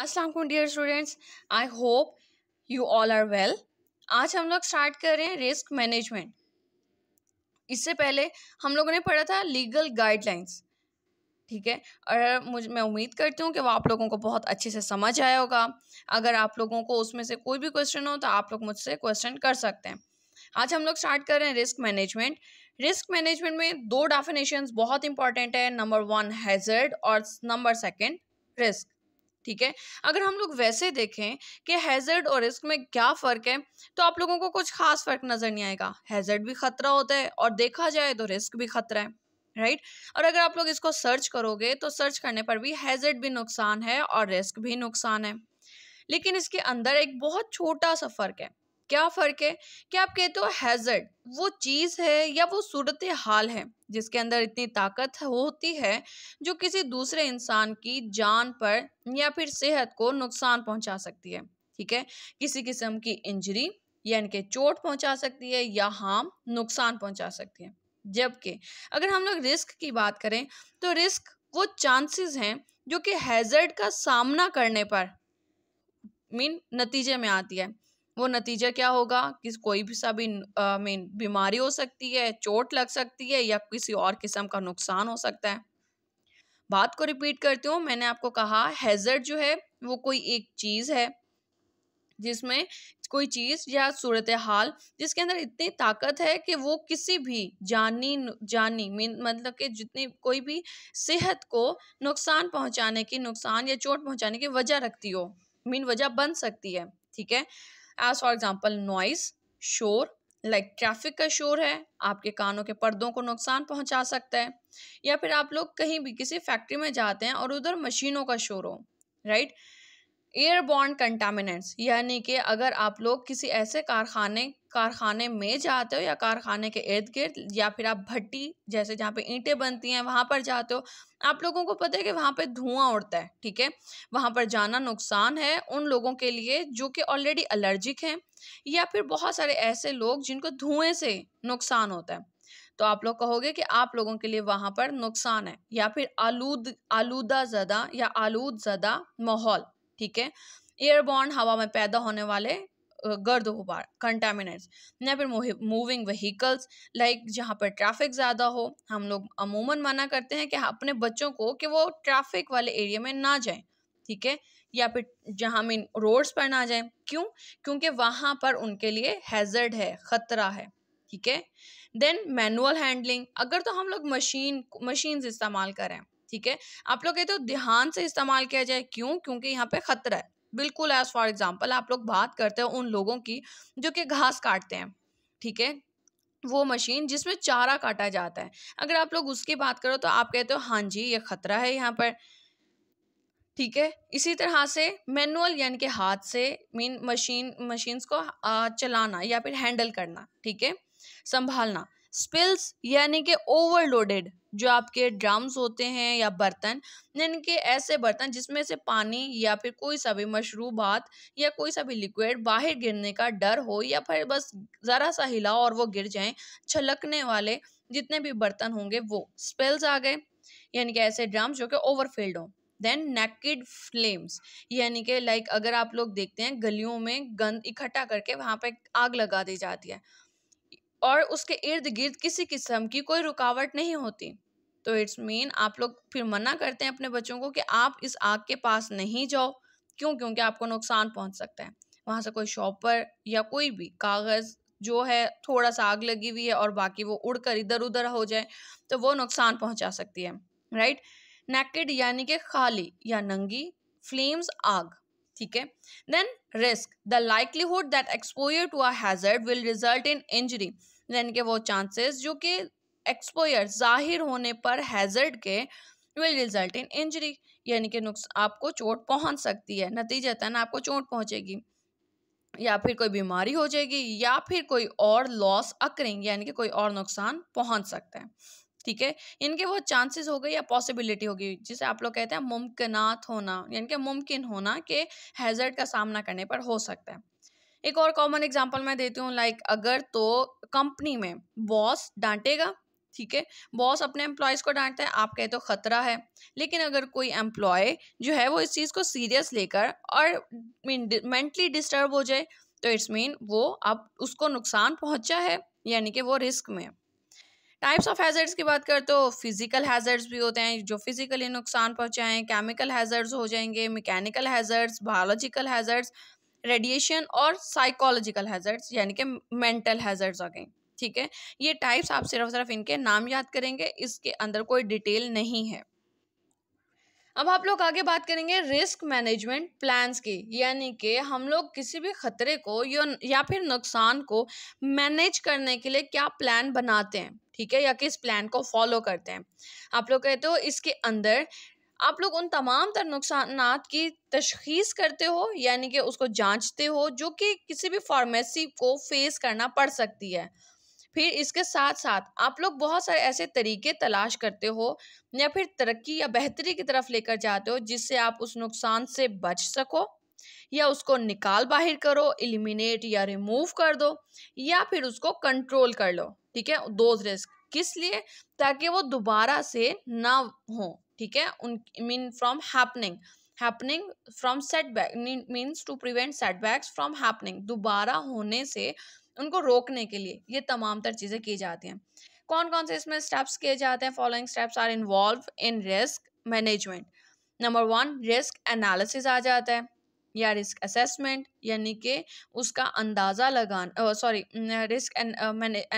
Aslam dear students I hope you all are well आज हम लोग स्टार्ट कर रहे हैं रिस्क मैनेजमेंट इससे पहले हम लोगों ने पढ़ा था लीगल गाइडलाइंस ठीक है और मुझ मैं उम्मीद करती हूँ कि वो आप लोगों को बहुत अच्छे से समझ आया होगा अगर आप लोगों को उसमें से कोई भी क्वेश्चन हो तो आप लोग मुझसे क्वेश्चन कर सकते हैं आज हम लोग स्टार्ट कर रहे हैं रिस्क मैनेजमेंट रिस्क मैनेजमेंट में दो डेफिनेशंस बहुत इंपॉर्टेंट है नंबर वन हैजर्ड और नंबर सेकंड रिस्क ठीक है अगर हम लोग वैसे देखें कि हैजर्ड और रिस्क में क्या फ़र्क है तो आप लोगों को कुछ खास फ़र्क नज़र नहीं आएगा हैजर्ड भी ख़तरा होता है और देखा जाए तो रिस्क भी ख़तरा है राइट right? और अगर आप लोग इसको सर्च करोगे तो सर्च करने पर भी हैजर्ड भी नुकसान है और रिस्क भी नुकसान है लेकिन इसके अंदर एक बहुत छोटा सा फ़र्क है क्या फ़र्क है कि आप कहते हो हैज़र्ड वो चीज़ है या वो सूरत हाल है जिसके अंदर इतनी ताकत होती है जो किसी दूसरे इंसान की जान पर या फिर सेहत को नुकसान पहुंचा सकती है ठीक है किसी किस्म की इंजरी यानी कि चोट पहुंचा सकती है या हार्म नुकसान पहुंचा सकती है जबकि अगर हम लोग रिस्क की बात करें तो रिस्क वो चांसेस हैं जो कि हैजर्ड का सामना करने पर मीन नतीजे में आती है वो नतीजा क्या होगा कि कोई भी सा भी मीन बीमारी हो सकती है चोट लग सकती है या किसी और किस्म का नुकसान हो सकता है बात को रिपीट करती हूँ मैंने आपको कहा हैज़र्ड जो है वो कोई एक चीज़ है जिसमें कोई चीज़ या सूरत हाल जिसके अंदर इतनी ताकत है कि वो किसी भी जानी जानी मीन मतलब कि जितनी कोई भी सेहत को नुकसान पहुंचाने की नुकसान या चोट पहुंचाने की वजह रखती हो मीन वजह बन सकती है ठीक है एज फॉर एग्जाम्पल नॉइज शोर लाइक ट्रैफिक का शोर है आपके कानों के पर्दों को नुकसान पहुंचा सकता है या फिर आप लोग कहीं भी किसी फैक्ट्री में जाते हैं और उधर मशीनों का शोर हो राइट right? एयरबॉर्न कंटामिनेंट्स यानी कि अगर आप लोग किसी ऐसे कारखाने कारखाने में जाते हो या कारखाने के इर्द गिर्द या फिर आप भट्टी जैसे जहाँ पे ईंटें बनती हैं वहाँ पर जाते हो आप लोगों को पता है कि वहाँ पे धुआं उड़ता है ठीक है वहाँ पर जाना नुकसान है उन लोगों के लिए जो कि ऑलरेडी एलर्जिक हैं या फिर बहुत सारे ऐसे लोग जिनको धुएँ से नुकसान होता है तो आप लोग कहोगे कि आप लोगों के लिए वहाँ पर नुकसान है या फिर आलूद आलूदा ज़दा या आलूद ज़दा माहौल ठीक है एयरबॉर्न हवा में पैदा होने वाले गर्द गुबार कंटामिनेट्स या फिर मूविंग व्हीकल्स लाइक जहाँ पर ट्रैफिक ज़्यादा हो हम लोग अमूमन मना करते हैं कि हाँ, अपने बच्चों को कि वो ट्रैफिक वाले एरिया में ना जाएं ठीक है या फिर जहाँ मीन रोड्स पर ना जाएं क्यों क्योंकि वहाँ पर उनके लिए हैजर्ड है ख़तरा है ठीक है देन मैनुअल हैंडलिंग अगर तो हम लोग मशीन मशीन्स इस्तेमाल करें ठीक है आप लोग कहते हो तो ध्यान से इस्तेमाल किया जाए क्यों क्योंकि यहाँ पे खतरा है बिल्कुल एज फॉर एग्जाम्पल आप लोग बात करते हो उन लोगों की जो कि घास काटते हैं ठीक है वो मशीन जिसमें चारा काटा जाता है अगर आप लोग उसकी बात करो तो आप कहते हो हाँ जी ये खतरा है यहाँ पर ठीक है इसी तरह से मैनुअल यानी कि हाथ से मीन मशीन मशीन्स को चलाना या फिर हैंडल करना ठीक है संभालना स्पिल्स यानी कि ओवरलोडेड जो आपके ड्रम्स होते हैं या बर्तन इनके ऐसे बर्तन जिसमें से पानी या फिर कोई सा भी मशरूबात या कोई सा भी लिक्विड बाहर गिरने का डर हो या फिर बस ज़रा सा हिलाओ और वो गिर जाएं छलकने वाले जितने भी बर्तन होंगे वो स्पेल्स आ गए यानी कि ऐसे ड्रम्स जो कि ओवरफिल्ड हों देन नेकेड फ्लेम्स यानी कि लाइक अगर आप लोग देखते हैं गलियों में गंद इकट्ठा करके वहाँ पे आग लगा दी जाती है और उसके इर्द गिर्द किसी किस्म की कोई रुकावट नहीं होती तो इट्स मीन आप लोग फिर मना करते हैं अपने बच्चों को कि आप इस आग के पास नहीं जाओ क्यों क्योंकि आपको नुकसान पहुंच सकता है वहाँ से कोई शॉपर या कोई भी कागज़ जो है थोड़ा सा आग लगी हुई है और बाकी वो उड़कर इधर उधर हो जाए तो वो नुकसान पहुंचा सकती है राइट नेकेड यानी कि खाली या नंगी फ्लेम्स आग ठीक है then risk the likelihood that exposure to a hazard will result in injury यानी कि वो चांसेस जो कि एक्सपोयर जाहिर होने पर हैजर्ड के विल रिजल्ट इन इंजरी यानी कि नुकस आपको चोट पहुंच सकती है नतीजतन आपको चोट पहुंचेगी या फिर कोई बीमारी हो जाएगी या फिर कोई और लॉस अकरिंग यानी कि कोई और नुकसान पहुंच सकता है ठीक है इनके वो चांसेस हो गए या पॉसिबिलिटी होगी जिसे आप लोग कहते हैं मुमकिनात होना यानी कि मुमकिन होना कि हैजर्ड का सामना करने पर हो सकता है एक और कॉमन एग्जाम्पल मैं देती हूँ लाइक अगर तो कंपनी में बॉस डांटेगा ठीक है बॉस अपने एम्प्लॉयज़ को डांटता है आप कहे तो ख़तरा है लेकिन अगर कोई एम्प्लॉय जो है वो इस चीज़ को सीरियस लेकर और मेंटली डिस्टर्ब हो जाए तो इट्स मीन वो अब उसको नुकसान पहुंचा है यानी कि वो रिस्क में टाइप्स ऑफ हैजर्ड्स की बात करें तो फिजिकल हैजर्ड्स भी होते हैं जो फिजिकली नुकसान पहुंचाएं केमिकल हैजर्ड्स हो जाएंगे mechanical hazards biological hazards radiation और साइकोलॉजिकल हैजर्ड्स यानी कि मेंटल हैजर्ड्स आ गए ठीक है ये टाइप्स आप सिर्फ सिर्फ इनके नाम याद करेंगे इसके अंदर कोई डिटेल नहीं है अब आप लोग आगे बात करेंगे रिस्क मैनेजमेंट प्लान्स की यानी कि हम लोग किसी भी खतरे को या फिर नुकसान को मैनेज करने के लिए क्या प्लान बनाते हैं ठीक है या किस प्लान को फॉलो करते हैं आप लोग कहते हो इसके अंदर आप लोग उन तमाम तर नुकसान की तशखीस करते हो यानी कि उसको जांचते हो जो कि किसी भी फार्मेसी को फेस करना पड़ सकती है फिर इसके साथ साथ आप लोग बहुत सारे ऐसे तरीके तलाश करते हो या फिर तरक्की या बेहतरी की तरफ लेकर जाते हो जिससे आप उस नुकसान से बच सको या उसको निकाल बाहर करो एलिमिनेट या रिमूव कर दो या फिर उसको कंट्रोल कर लो ठीक है दोज रिस्क किस लिए ताकि वो दोबारा से ना हो ठीक है उन mean from happening happening from setback means to prevent setbacks from happening दोबारा होने से उनको रोकने के लिए ये तमाम तर चीज़ें की जाती हैं कौन कौन से इसमें स्टेप्स किए जाते हैं following steps are involve in risk management number one risk analysis आ जाता है या रिस्क असेसमेंट यानी कि उसका अंदाज़ा लगाना सॉरी रिस्क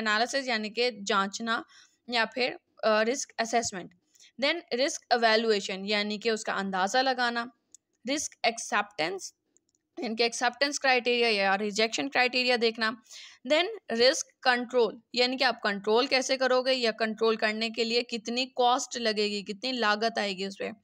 एनालिसिस यानी कि जांचना या फिर risk assessment then risk evaluation यानी कि उसका अंदाज़ा लगाना रिस्क एक्सेप्टेंस इनके एक्सेप्टेंस क्राइटेरिया या रिजेक्शन क्राइटेरिया देखना देन रिस्क कंट्रोल यानी कि आप कंट्रोल कैसे करोगे या कंट्रोल करने के लिए कितनी कॉस्ट लगेगी कितनी लागत आएगी उस पर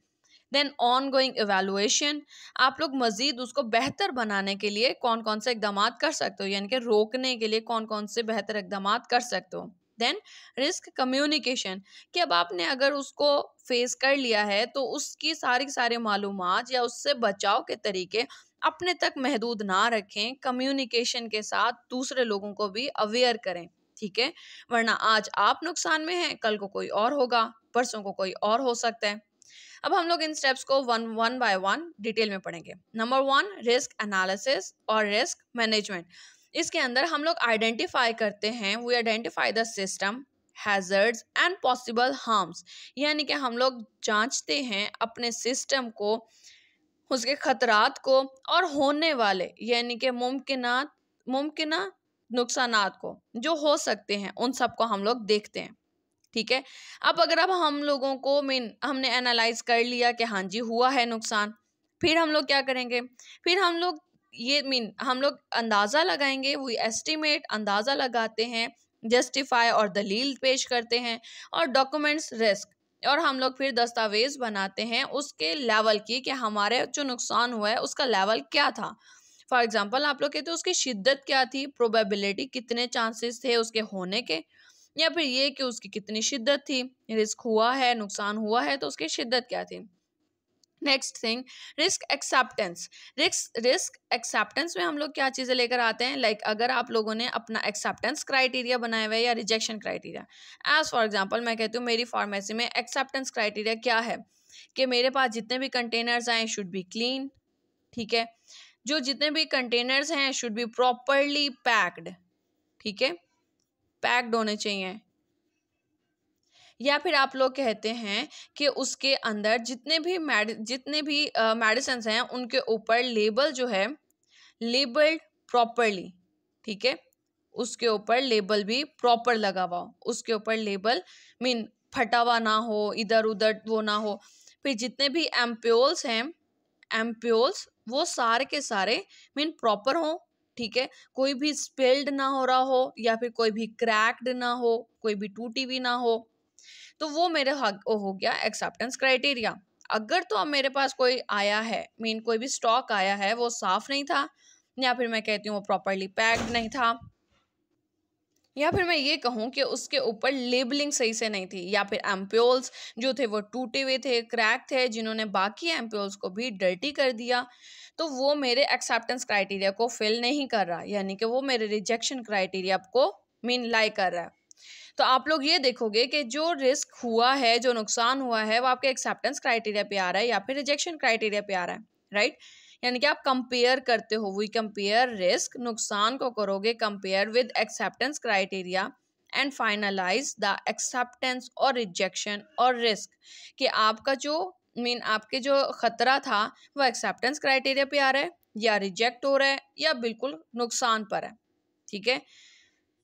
देन ऑन गोइंग एवेलुएशन आप लोग मज़ीद उसको बेहतर बनाने के लिए कौन कौन से इकदाम कर सकते हो यानी कि रोकने के लिए कौन कौन से बेहतर इकदाम कर सकते हो देन रिस्क कम्युनिकेशन कि अब आपने अगर उसको फेस कर लिया है तो उसकी सारी सारी मालूम या उससे बचाव के तरीके अपने तक महदूद ना रखें कम्युनिकेशन के साथ दूसरे लोगों को भी अवेयर करें ठीक है वरना आज आप नुकसान में हैं कल को कोई और होगा परसों को कोई और हो सकता है अब हम लोग इन स्टेप्स को one one by one detail में पढ़ेंगे नंबर वन रिस्क एनालिसिस और रिस्क मैनेजमेंट इसके अंदर हम लोग आइडेंटिफाई करते हैं we identify the system hazards and possible harms यानी कि हम लोग जांचते हैं अपने सिस्टम को उसके ख़तरात को और होने वाले यानी कि मुमकिन मुमकिन नुकसान को जो हो सकते हैं उन सब को हम लोग देखते हैं ठीक है अब अगर अब हम लोगों को मीन हमने एनालाइज कर लिया कि हाँ जी हुआ है नुकसान फिर हम लोग क्या करेंगे फिर हम लोग ये मीन हम लोग अंदाज़ा लगाएंगे वही एस्टिमेट अंदाज़ा लगाते हैं जस्टिफाई और दलील पेश करते हैं और डॉक्यूमेंट्स रिस्क और हम लोग फिर दस्तावेज बनाते हैं उसके लेवल की कि हमारे जो नुकसान हुआ है उसका लेवल क्या था फॉर एग्जाम्पल आप लोग कहते हैं उसकी शिद्दत क्या थी प्रोबेबिलिटी कितने चांसेस थे उसके होने के या फिर ये कि उसकी कितनी शिद्दत थी रिस्क हुआ है नुकसान हुआ है तो उसकी शिद्दत क्या थी next thing risk acceptance risk risk acceptance में हम लोग क्या चीज़ें लेकर आते हैं लाइक like, अगर आप लोगों ने अपना एक्सेप्टेंस क्राइटेरिया बनाया हुआ है या rejection criteria as for example मैं कहती हूँ मेरी फार्मेसी में एक्सेप्टेंस क्राइटेरिया क्या है कि मेरे पास जितने भी कंटेनर्स आए शुड बी क्लीन ठीक है जो जितने भी कंटेनर्स हैं शुड बी प्रॉपरली पैक्ड ठीक है पैक्ड होने चाहिए या फिर आप लोग कहते हैं कि उसके अंदर जितने भी मेड जितने भी मेडिसन्स हैं उनके ऊपर लेबल जो है लेबल्ड प्रॉपरली ठीक है उसके ऊपर लेबल भी प्रॉपर लगा हुआ हो उसके ऊपर लेबल मीन फटा हुआ ना हो इधर उधर वो ना हो फिर जितने भी एम्प्योल्स हैं एम्प्योल्स वो सारे के सारे मीन प्रॉपर हों ठीक है कोई भी स्पेल्ड ना हो रहा हो या फिर कोई भी क्रैक्ड ना हो कोई भी टूटी हुई ना हो तो वो मेरे हो गया एक्सेप्टेंस क्राइटेरिया अगर तो अब मेरे पास कोई आया है मीन कोई भी स्टॉक आया है वो साफ नहीं था या फिर मैं कहती हूँ वो प्रॉपरली पैक्ड नहीं था या फिर मैं ये कहूँ कि उसके ऊपर लेबलिंग सही से नहीं थी या फिर एम्प्योल्स जो थे वो टूटे हुए थे क्रैक थे जिन्होंने बाकी एम्प्योल्स को भी डर्टी कर दिया तो वो मेरे एक्सेप्टेंस क्राइटेरिया को फिल नहीं कर रहा यानी कि वो मेरे रिजेक्शन क्राइटेरिया को मीन लाई कर रहा है तो आप लोग ये देखोगे कि जो रिस्क हुआ है जो नुकसान हुआ है वो आपके एक्सेप्टेंस क्राइटेरिया पे आ रहा है या फिर रिजेक्शन क्राइटेरिया पे आ रहा है राइट यानी कि आप कंपेयर करते हो वी कंपेयर रिस्क नुकसान को करोगे compare with acceptance criteria and finalize the acceptance और रिजेक्शन और रिस्क कि आपका जो मीन आपके जो ख़तरा था वो एक्सेप्टेंस क्राइटेरिया पे आ रहा है या रिजेक्ट हो रहा है या बिल्कुल नुकसान पर है ठीक है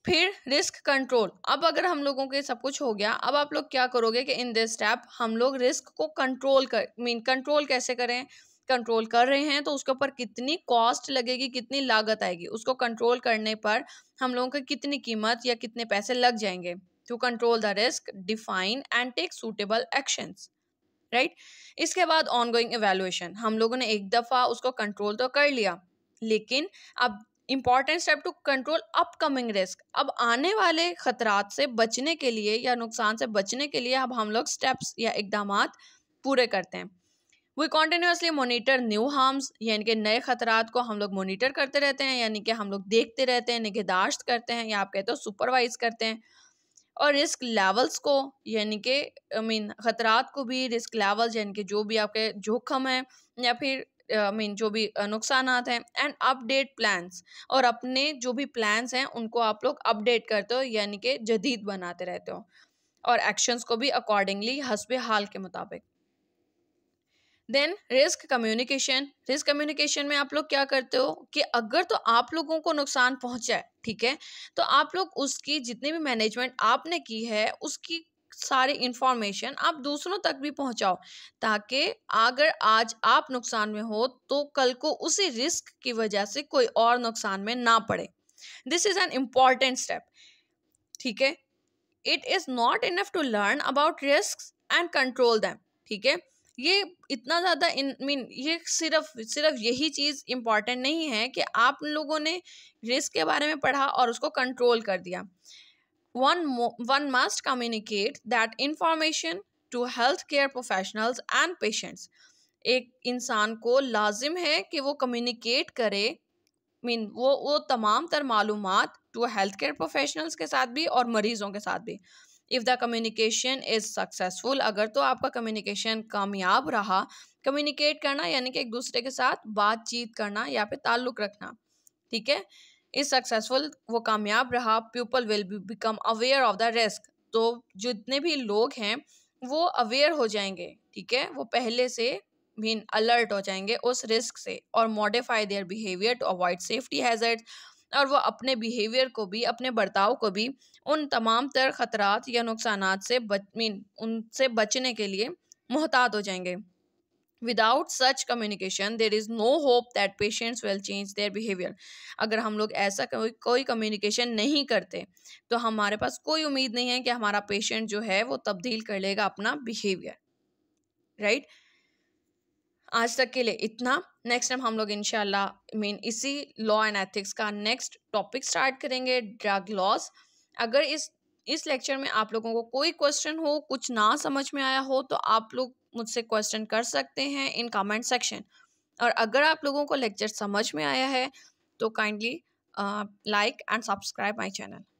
फिर रिस्क कंट्रोल अब अगर हम लोगों के सब कुछ हो गया अब आप लोग क्या करोगे कि इन दिस स्टेप हम लोग रिस्क को कंट्रोल कर मीन कंट्रोल कैसे करें कंट्रोल कर रहे हैं तो उसके ऊपर कितनी कॉस्ट लगेगी कितनी लागत आएगी उसको कंट्रोल करने पर हम लोगों की कितनी कीमत या कितने पैसे लग जाएंगे to control the risk define and take suitable actions right इसके बाद ऑनगोइंग गोइंग हम लोगों ने एक दफ़ा उसको कंट्रोल तो कर लिया लेकिन अब important step to control upcoming risk अब आने वाले खतरात से बचने के लिए या नुकसान से बचने के लिए अब हम लोग स्टेप्स या इकदाम पूरे करते हैं we continuously monitor new harms यानी कि नए खतरात को हम लोग मोनीटर करते रहते हैं यानी कि हम लोग देखते रहते हैं निगहदाश्त करते हैं या आप कहते हो सुपरवाइज करते हैं और रिस्क लेवल्स को यानी कि आई मीन खतरात को भी रिस्क लेवल्स यानी कि जो भी आपके जोखम है या फिर आई मीन जो भी नुकसान हैं एंड अपडेट प्लान्स और अपने जो भी प्लान्स हैं उनको आप लोग अपडेट करते हो यानी कि जदीद बनाते रहते हो और एक्शंस को भी अकॉर्डिंगली हसब हाल के मुताबिक then risk communication risk communication में आप लोग क्या करते हो कि अगर तो आप लोगों को नुकसान पहुंचा है ठीक है तो आप लोग उसकी जितनी भी मैनेजमेंट आपने की है उसकी सारी इन्फॉर्मेशन आप दूसरों तक भी पहुंचाओ ताकि अगर आज आप नुकसान में हो तो कल को उसी रिस्क की वजह से कोई और नुकसान में ना पड़े this is an important step ठीक है it is not enough to learn about risk and control them ठीक है ये इतना ज़्यादा इन मीन ये सिर्फ सिर्फ यही चीज़ इम्पॉर्टेंट नहीं है कि आप लोगों ने रिस्क के बारे में पढ़ा और उसको कंट्रोल कर दिया one, mo- one must communicate that information to healthcare professionals and patients. एक इंसान को लाजिम है कि वो कम्युनिकेट करे मीन वो वो तमाम तर मालूम टू हेल्थ केयर प्रोफेशनल्स के साथ भी और मरीज़ों के साथ भी if the communication is successful अगर तो आपका कम्युनिकेशन कामयाब रहा कम्युनिकेट करना यानी कि एक दूसरे के साथ बातचीत करना या फिर ताल्लुक़ रखना ठीक है इज सक्सेसफुल वो कामयाब रहा people will become aware of the risk तो जितने भी लोग हैं वो अवेयर हो जाएंगे ठीक है वो पहले से मीन अलर्ट हो जाएंगे उस रिस्क से और modify their behaviour to avoid safety hazard और वो अपने बिहेवियर को भी अपने बर्ताव को भी उन तमाम तर खतरात या नुकसान से बच मीन उनसे बचने के लिए मोहतात हो जाएंगे without such communication there is no hope that patients will change their behaviour अगर हम लोग ऐसा कोई कोई कम्युनिकेशन नहीं करते तो हमारे पास कोई उम्मीद नहीं है कि हमारा पेशेंट जो है वो तब्दील कर लेगा अपना बिहेवियर राइट right? आज तक के लिए इतना नेक्स्ट टाइम हम लोग इनशाला मीन इसी लॉ एंड एथिक्स का नेक्स्ट टॉपिक स्टार्ट करेंगे ड्रग लॉस अगर इस इस लेक्चर में आप लोगों को कोई क्वेश्चन हो कुछ ना समझ में आया हो तो आप लोग मुझसे क्वेश्चन कर सकते हैं इन कमेंट सेक्शन और अगर आप लोगों को लेक्चर समझ में आया है तो kindly like and subscribe my channel